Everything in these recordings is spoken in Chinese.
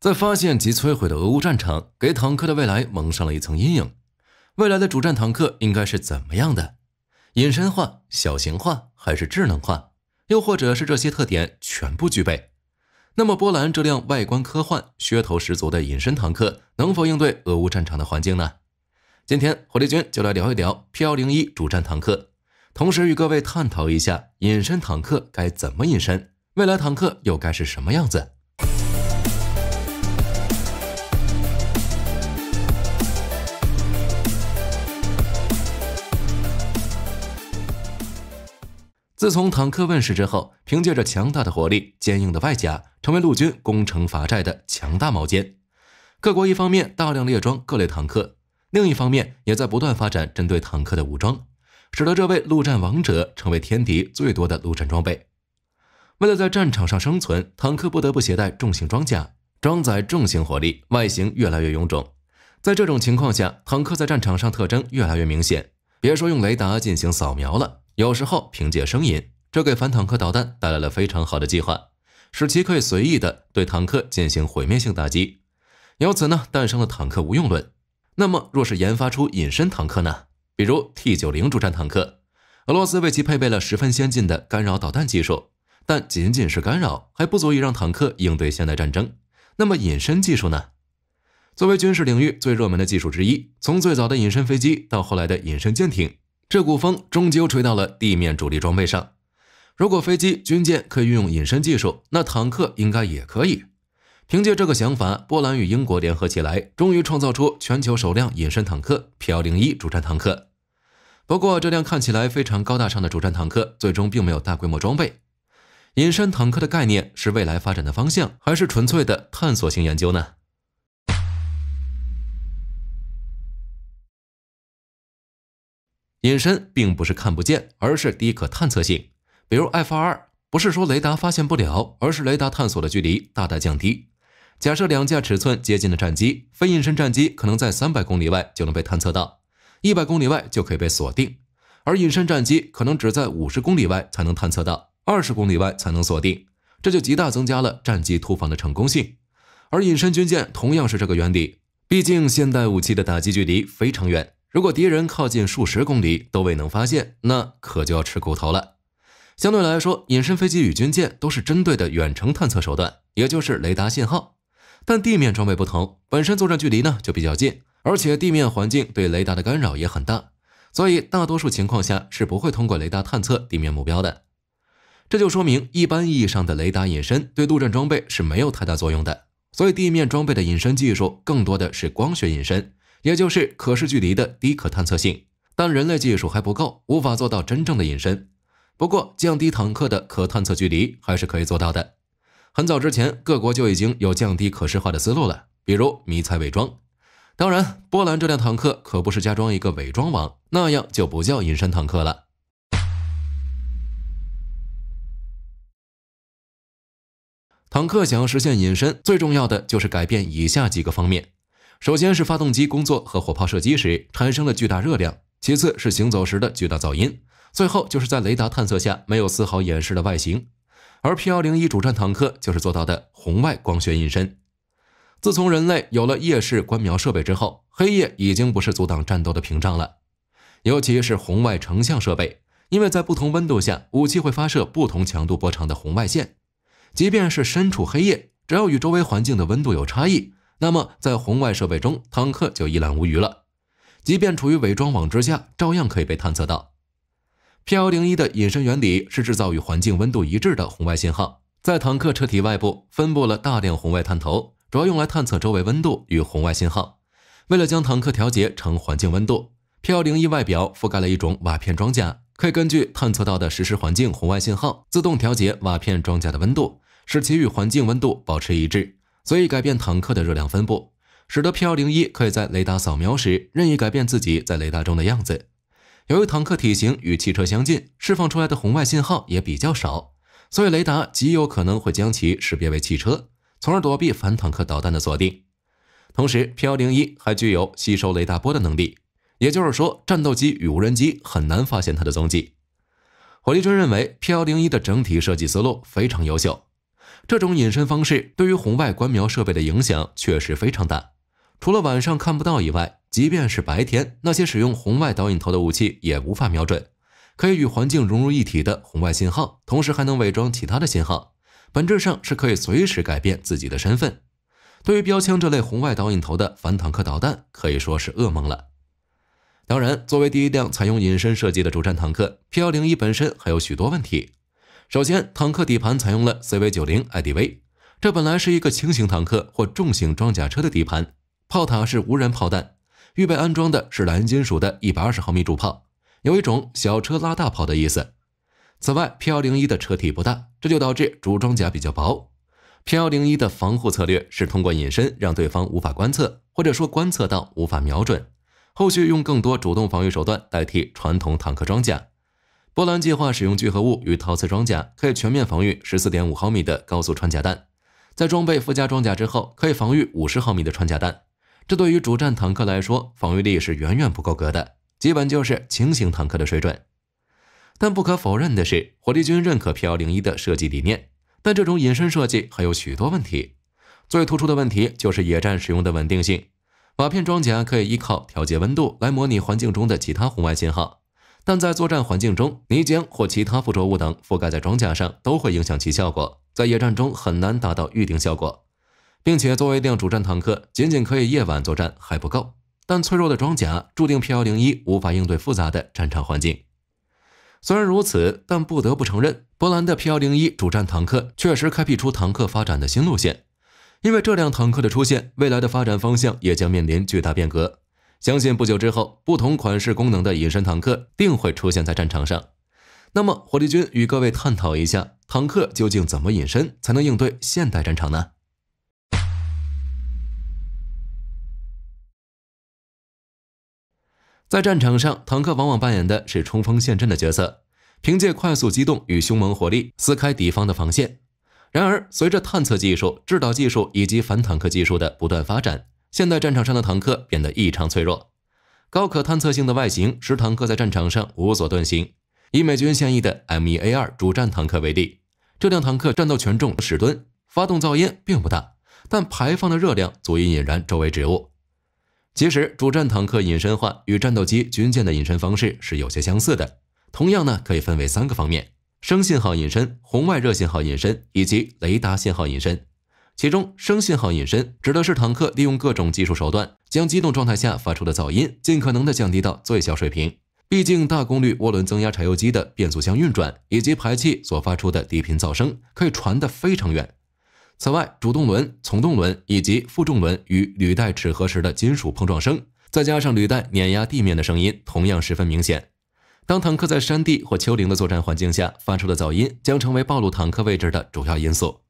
在发现及摧毁的俄乌战场，给坦克的未来蒙上了一层阴影。未来的主战坦克应该是怎么样的？隐身化、小型化，还是智能化？又或者是这些特点全部具备？那么波兰这辆外观科幻、噱头十足的隐身坦克，能否应对俄乌战场的环境呢？今天火力军就来聊一聊 P101 主战坦克，同时与各位探讨一下隐身坦克该怎么隐身，未来坦克又该是什么样子？自从坦克问世之后，凭借着强大的火力、坚硬的外甲，成为陆军攻城伐寨的强大矛尖。各国一方面大量列装各类坦克，另一方面也在不断发展针对坦克的武装，使得这位陆战王者成为天敌最多的陆战装备。为了在战场上生存，坦克不得不携带重型装甲、装载重型火力，外形越来越臃肿。在这种情况下，坦克在战场上特征越来越明显，别说用雷达进行扫描了。有时候凭借声音，这给反坦克导弹带来了非常好的计划，使其可以随意的对坦克进行毁灭性打击。由此呢，诞生了坦克无用论。那么，若是研发出隐身坦克呢？比如 T 九零主战坦克，俄罗斯为其配备了十分先进的干扰导弹技术，但仅仅是干扰还不足以让坦克应对现代战争。那么，隐身技术呢？作为军事领域最热门的技术之一，从最早的隐身飞机到后来的隐身舰艇。这股风终究吹到了地面主力装备上。如果飞机、军舰可以运用隐身技术，那坦克应该也可以。凭借这个想法，波兰与英国联合起来，终于创造出全球首辆隐身坦克 P101 主战坦克。不过，这辆看起来非常高大上的主战坦克，最终并没有大规模装备。隐身坦克的概念是未来发展的方向，还是纯粹的探索性研究呢？隐身并不是看不见，而是低可探测性。比如 F 二，不是说雷达发现不了，而是雷达探索的距离大大降低。假设两架尺寸接近的战机，非隐身战机可能在三百公里外就能被探测到，一百公里外就可以被锁定；而隐身战机可能只在五十公里外才能探测到，二十公里外才能锁定。这就极大增加了战机突防的成功性。而隐身军舰同样是这个原理，毕竟现代武器的打击距离非常远。如果敌人靠近数十公里都未能发现，那可就要吃苦头了。相对来说，隐身飞机与军舰都是针对的远程探测手段，也就是雷达信号。但地面装备不同，本身作战距离呢就比较近，而且地面环境对雷达的干扰也很大，所以大多数情况下是不会通过雷达探测地面目标的。这就说明，一般意义上的雷达隐身对陆战装备是没有太大作用的。所以，地面装备的隐身技术更多的是光学隐身。也就是可视距离的低可探测性，但人类技术还不够，无法做到真正的隐身。不过，降低坦克的可探测距离还是可以做到的。很早之前，各国就已经有降低可视化的思路了，比如迷彩伪装。当然，波兰这辆坦克可不是加装一个伪装网，那样就不叫隐身坦克了。坦克想要实现隐身，最重要的就是改变以下几个方面。首先是发动机工作和火炮射击时产生了巨大热量，其次是行走时的巨大噪音，最后就是在雷达探测下没有丝毫掩饰的外形。而 P101 主战坦克就是做到的红外光学隐身。自从人类有了夜视观瞄设备之后，黑夜已经不是阻挡战斗的屏障了。尤其是红外成像设备，因为在不同温度下，武器会发射不同强度波长的红外线。即便是身处黑夜，只要与周围环境的温度有差异。那么，在红外设备中，坦克就一览无余了。即便处于伪装网之下，照样可以被探测到。P101 的隐身原理是制造与环境温度一致的红外信号。在坦克车体外部分布了大量红外探头，主要用来探测周围温度与红外信号。为了将坦克调节成环境温度，P101 外表覆盖了一种瓦片装甲，可以根据探测到的实时环境红外信号，自动调节瓦片装甲的温度，使其与环境温度保持一致。所以改变坦克的热量分布，使得 P 幺零一可以在雷达扫描时任意改变自己在雷达中的样子。由于坦克体型与汽车相近，释放出来的红外信号也比较少，所以雷达极有可能会将其识别为汽车，从而躲避反坦克导弹的锁定。同时，P 幺零一还具有吸收雷达波的能力，也就是说，战斗机与无人机很难发现它的踪迹。火力军认为，P 幺零一的整体设计思路非常优秀。这种隐身方式对于红外观瞄设备的影响确实非常大，除了晚上看不到以外，即便是白天，那些使用红外导引头的武器也无法瞄准。可以与环境融入一体的红外信号，同时还能伪装其他的信号，本质上是可以随时改变自己的身份。对于标枪这类红外导引头的反坦克导弹，可以说是噩梦了。当然，作为第一辆采用隐身设计的主战坦克，P101 本身还有许多问题。首先，坦克底盘采用了 CV90 IDV，这本来是一个轻型坦克或重型装甲车的底盘。炮塔是无人炮弹，预备安装的是蓝金属的120毫米主炮，有一种小车拉大炮的意思。此外，P101 的车体不大，这就导致主装甲比较薄。P101 的防护策略是通过隐身让对方无法观测，或者说观测到无法瞄准，后续用更多主动防御手段代替传统坦克装甲。波兰计划使用聚合物与陶瓷装甲，可以全面防御十四点五毫米的高速穿甲弹。在装备附加装甲之后，可以防御五十毫米的穿甲弹。这对于主战坦克来说，防御力是远远不够格的，基本就是轻型坦克的水准。但不可否认的是，火力军认可 P 幺零一的设计理念，但这种隐身设计还有许多问题。最突出的问题就是野战使用的稳定性。瓦片装甲可以依靠调节温度来模拟环境中的其他红外信号。但在作战环境中，泥浆或其他附着物等覆盖在装甲上，都会影响其效果。在野战中很难达到预定效果，并且作为一辆主战坦克，仅仅可以夜晚作战还不够。但脆弱的装甲注定 P101 无法应对复杂的战场环境。虽然如此，但不得不承认，波兰的 P101 主战坦克确实开辟出坦克发展的新路线。因为这辆坦克的出现，未来的发展方向也将面临巨大变革。相信不久之后，不同款式、功能的隐身坦克定会出现在战场上。那么，火力军与各位探讨一下，坦克究竟怎么隐身才能应对现代战场呢？在战场上，坦克往往扮演的是冲锋陷阵的角色，凭借快速机动与凶猛火力撕开敌方的防线。然而，随着探测技术、制导技术以及反坦克技术的不断发展，现代战场上的坦克变得异常脆弱，高可探测性的外形使坦克在战场上无所遁形。以美军现役的 M1A2 主战坦克为例，这辆坦克战斗全重十吨，发动噪音并不大，但排放的热量足以引燃周围植物。其实，主战坦克隐身化与战斗机、军舰的隐身方式是有些相似的，同样呢，可以分为三个方面：声信号隐身、红外热信号隐身以及雷达信号隐身。其中，声信号隐身指的是坦克利用各种技术手段，将机动状态下发出的噪音尽可能的降低到最小水平。毕竟，大功率涡轮增压柴油机的变速箱运转以及排气所发出的低频噪声可以传得非常远。此外，主动轮、从动轮以及负重轮与履带齿合时的金属碰撞声，再加上履带碾压地面的声音，同样十分明显。当坦克在山地或丘陵的作战环境下发出的噪音，将成为暴露坦克位置的主要因素。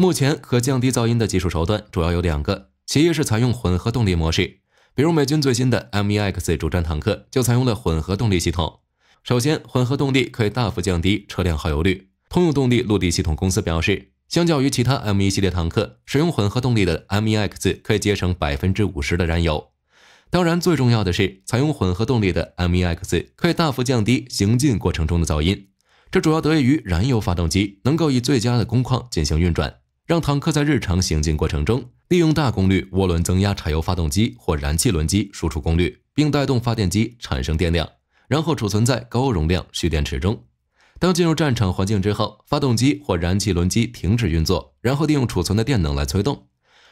目前可降低噪音的技术手段主要有两个，其一是采用混合动力模式，比如美军最新的 M1X 主战坦克就采用了混合动力系统。首先，混合动力可以大幅降低车辆耗油率。通用动力陆地系统公司表示，相较于其他 M1 系列坦克，使用混合动力的 M1X 可以节省百分之五十的燃油。当然，最重要的是，采用混合动力的 M1X 可以大幅降低行进过程中的噪音，这主要得益于燃油发动机能够以最佳的工况进行运转。让坦克在日常行进过程中，利用大功率涡轮增压柴油发动机或燃气轮机输出功率，并带动发电机产生电量，然后储存在高容量蓄电池中。当进入战场环境之后，发动机或燃气轮机停止运作，然后利用储存的电能来催动。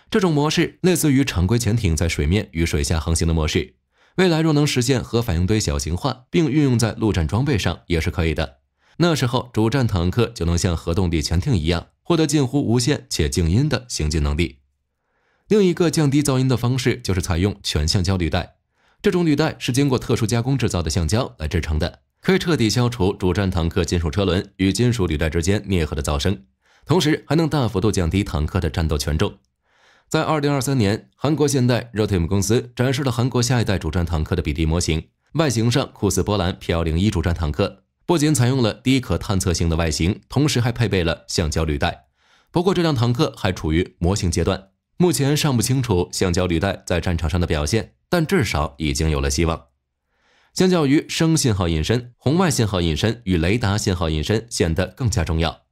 这种模式类似于常规潜艇在水面与水下航行的模式。未来若能实现核反应堆小型化，并运用在陆战装备上也是可以的。那时候，主战坦克就能像核动力潜艇一样。获得近乎无限且静音的行进能力。另一个降低噪音的方式就是采用全橡胶履带。这种履带是经过特殊加工制造的橡胶来制成的，可以彻底消除主战坦克金属车轮与金属履带之间啮合的噪声，同时还能大幅度降低坦克的战斗权重。在2023年，韩国现代 Rotem 公司展示了韩国下一代主战坦克的比例模型，外形上酷似波兰 P101 主战坦克。不仅采用了低可探测性的外形，同时还配备了橡胶履带。不过，这辆坦克还处于模型阶段，目前尚不清楚橡胶履带在战场上的表现，但至少已经有了希望。相较于声信号隐身、红外信号隐身与雷达信号隐身，显得更加重要。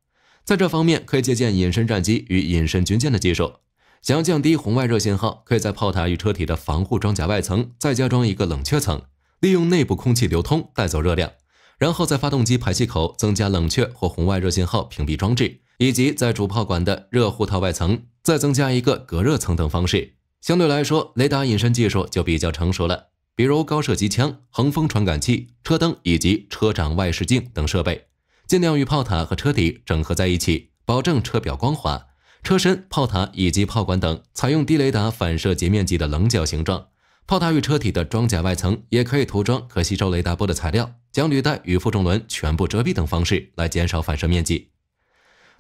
在这方面，可以借鉴隐身战机与隐身军舰的技术。想要降低红外热信号，可以在炮塔与车体的防护装甲外层再加装一个冷却层，利用内部空气流通带走热量。然后在发动机排气口增加冷却或红外热信号屏蔽装置，以及在主炮管的热护套外层再增加一个隔热层等方式。相对来说，雷达隐身技术就比较成熟了，比如高射机枪、横风传感器、车灯以及车长外视镜等设备，尽量与炮塔和车底整合在一起，保证车表光滑。车身、炮塔以及炮管等采用低雷达反射截面积的棱角形状。炮塔与车体的装甲外层也可以涂装可吸收雷达波的材料，将履带与负重轮全部遮蔽等方式来减少反射面积。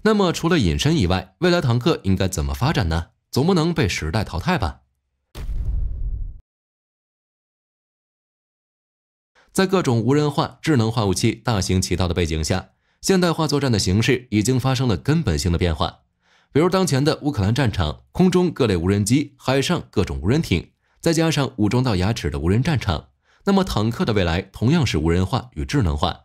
那么，除了隐身以外，未来坦克应该怎么发展呢？总不能被时代淘汰吧？在各种无人化、智能化武器大行其道的背景下，现代化作战的形式已经发生了根本性的变化。比如当前的乌克兰战场，空中各类无人机，海上各种无人艇。再加上武装到牙齿的无人战场，那么坦克的未来同样是无人化与智能化。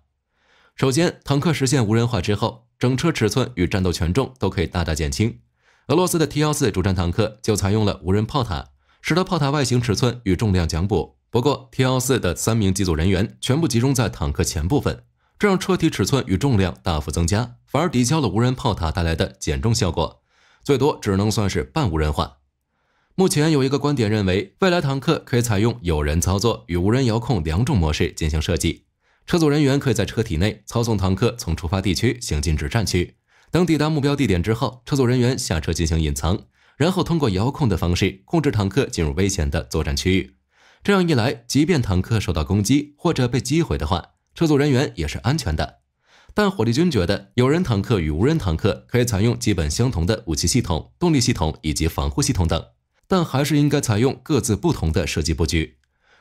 首先，坦克实现无人化之后，整车尺寸与战斗权重都可以大大减轻。俄罗斯的 T-14 主战坦克就采用了无人炮塔，使得炮塔外形尺寸与重量讲补。不过，T-14 的三名机组人员全部集中在坦克前部分，这让车体尺寸与重量大幅增加，反而抵消了无人炮塔带来的减重效果，最多只能算是半无人化。目前有一个观点认为，未来坦克可以采用有人操作与无人遥控两种模式进行设计。车组人员可以在车体内操纵坦克从出发地区行进至战区。当抵达目标地点之后，车组人员下车进行隐藏，然后通过遥控的方式控制坦克进入危险的作战区域。这样一来，即便坦克受到攻击或者被击毁的话，车组人员也是安全的。但火力军觉得，有人坦克与无人坦克可以采用基本相同的武器系统、动力系统以及防护系统等。但还是应该采用各自不同的设计布局。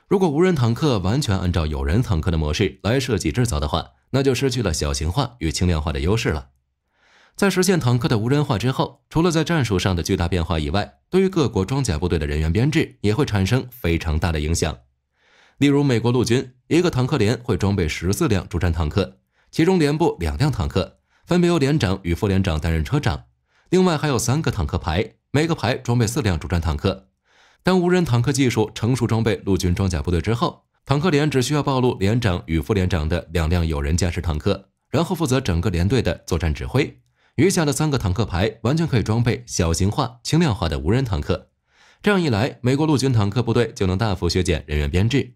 如果无人坦克完全按照有人坦克的模式来设计制造的话，那就失去了小型化与轻量化的优势了。在实现坦克的无人化之后，除了在战术上的巨大变化以外，对于各国装甲部队的人员编制也会产生非常大的影响。例如，美国陆军一个坦克连会装备十四辆主战坦克，其中连部两辆坦克分别由连长与副连长担任车长，另外还有三个坦克排。每个排装备四辆主战坦克，当无人坦克技术成熟、装备陆军装甲部队之后，坦克连只需要暴露连长与副连长的两辆有人驾驶坦克，然后负责整个连队的作战指挥。余下的三个坦克排完全可以装备小型化、轻量化的无人坦克。这样一来，美国陆军坦克部队就能大幅削减人员编制。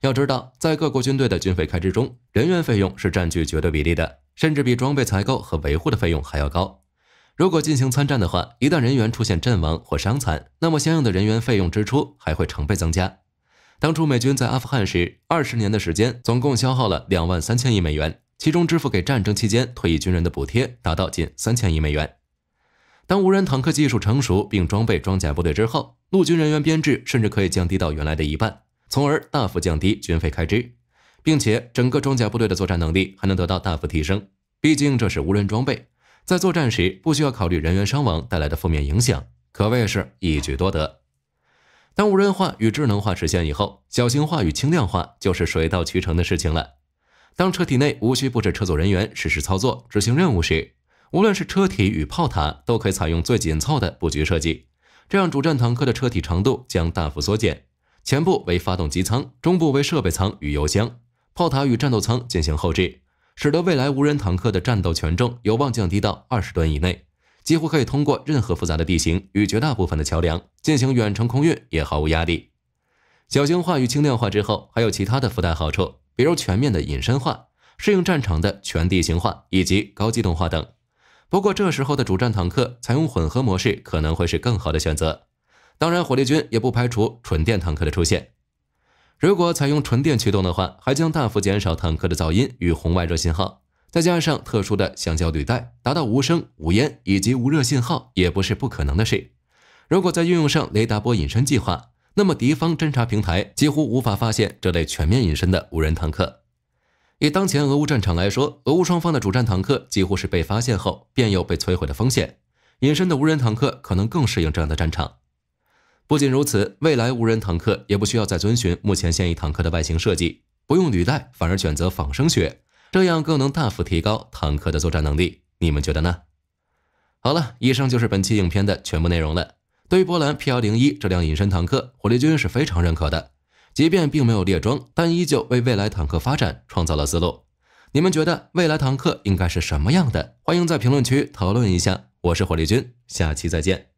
要知道，在各国军队的军费开支中，人员费用是占据绝对比例的，甚至比装备采购和维护的费用还要高。如果进行参战的话，一旦人员出现阵亡或伤残，那么相应的人员费用支出还会成倍增加。当初美军在阿富汗时，二十年的时间总共消耗了两万三千亿美元，其中支付给战争期间退役军人的补贴达到近三千亿美元。当无人坦克技术成熟并装备装甲部队之后，陆军人员编制甚至可以降低到原来的一半，从而大幅降低军费开支，并且整个装甲部队的作战能力还能得到大幅提升。毕竟这是无人装备。在作战时，不需要考虑人员伤亡带来的负面影响，可谓是一举多得。当无人化与智能化实现以后，小型化与轻量化就是水到渠成的事情了。当车体内无需布置车组人员实施操作、执行任务时，无论是车体与炮塔，都可以采用最紧凑的布局设计。这样，主战坦克的车体长度将大幅缩减。前部为发动机舱，中部为设备舱与油箱，炮塔与战斗舱进行后置。使得未来无人坦克的战斗权重有望降低到二十吨以内，几乎可以通过任何复杂的地形与绝大部分的桥梁进行远程空运，也毫无压力。小型化与轻量化之后，还有其他的附带好处，比如全面的隐身化、适应战场的全地形化以及高机动化等。不过这时候的主战坦克采用混合模式可能会是更好的选择。当然，火力军也不排除纯电坦克的出现。如果采用纯电驱动的话，还将大幅减少坦克的噪音与红外热信号，再加上特殊的橡胶履带，达到无声、无烟以及无热信号也不是不可能的事。如果在运用上雷达波隐身计划，那么敌方侦察平台几乎无法发现这类全面隐身的无人坦克。以当前俄乌战场来说，俄乌双方的主战坦克几乎是被发现后便有被摧毁的风险，隐身的无人坦克可能更适应这样的战场。不仅如此，未来无人坦克也不需要再遵循目前现役坦克的外形设计，不用履带，反而选择仿生学，这样更能大幅提高坦克的作战能力。你们觉得呢？好了，以上就是本期影片的全部内容了。对于波兰 P101 这辆隐身坦克，火力军是非常认可的，即便并没有列装，但依旧为未来坦克发展创造了思路。你们觉得未来坦克应该是什么样的？欢迎在评论区讨论一下。我是火力军，下期再见。